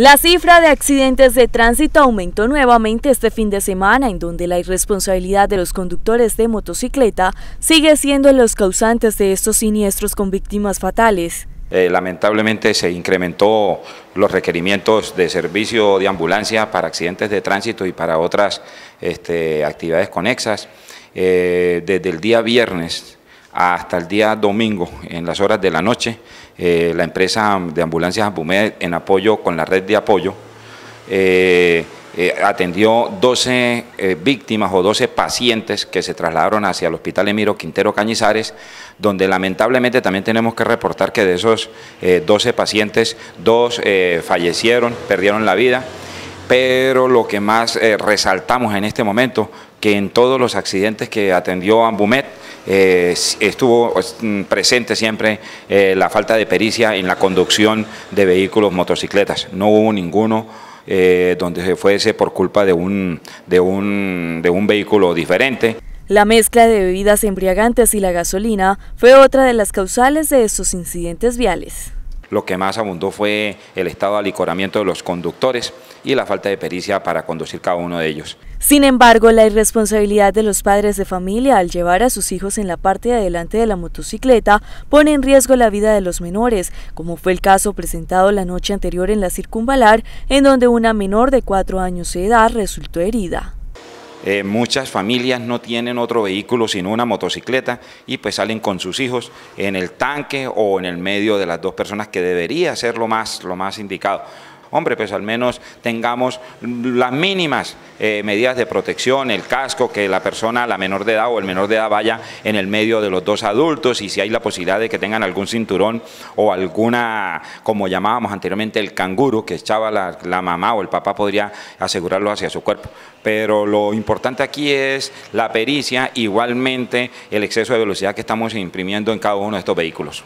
La cifra de accidentes de tránsito aumentó nuevamente este fin de semana, en donde la irresponsabilidad de los conductores de motocicleta sigue siendo los causantes de estos siniestros con víctimas fatales. Eh, lamentablemente se incrementó los requerimientos de servicio de ambulancia para accidentes de tránsito y para otras este, actividades conexas. Eh, desde el día viernes hasta el día domingo, en las horas de la noche, eh, la empresa de ambulancias Ambumed, en apoyo con la red de apoyo, eh, eh, atendió 12 víctimas o 12 pacientes que se trasladaron hacia el Hospital Emiro Quintero Cañizares, donde lamentablemente también tenemos que reportar que de esos 12 pacientes, dos fallecieron, perdieron la vida pero lo que más eh, resaltamos en este momento, que en todos los accidentes que atendió Ambumet, eh, estuvo pues, mm, presente siempre eh, la falta de pericia en la conducción de vehículos motocicletas. No hubo ninguno donde se fuese por culpa de un, de un vehículo diferente. La mezcla de bebidas embriagantes y la gasolina fue otra de las causales de estos incidentes viales. Lo que más abundó fue el estado de alicoramiento de los conductores y la falta de pericia para conducir cada uno de ellos. Sin embargo, la irresponsabilidad de los padres de familia al llevar a sus hijos en la parte de adelante de la motocicleta pone en riesgo la vida de los menores, como fue el caso presentado la noche anterior en la circunvalar, en donde una menor de cuatro años de edad resultó herida. Eh, muchas familias no tienen otro vehículo sino una motocicleta y pues salen con sus hijos en el tanque o en el medio de las dos personas que debería ser lo más, lo más indicado hombre, pues al menos tengamos las mínimas eh, medidas de protección, el casco, que la persona, la menor de edad o el menor de edad vaya en el medio de los dos adultos y si hay la posibilidad de que tengan algún cinturón o alguna, como llamábamos anteriormente, el canguro que echaba la mamá o el papá podría asegurarlo hacia su cuerpo. Pero lo importante aquí es la pericia, igualmente el exceso de velocidad que estamos imprimiendo en cada uno de estos vehículos.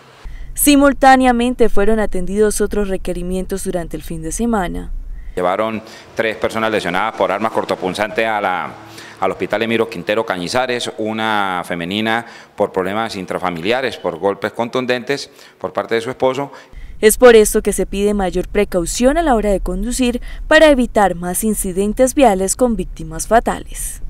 Simultáneamente fueron atendidos otros requerimientos durante el fin de semana. Llevaron tres personas lesionadas por armas cortopunzantes al Hospital Emiro Quintero Cañizares, una femenina por problemas intrafamiliares, por golpes contundentes por parte de su esposo. Es por esto que se pide mayor precaución a la hora de conducir para evitar más incidentes viales con víctimas fatales.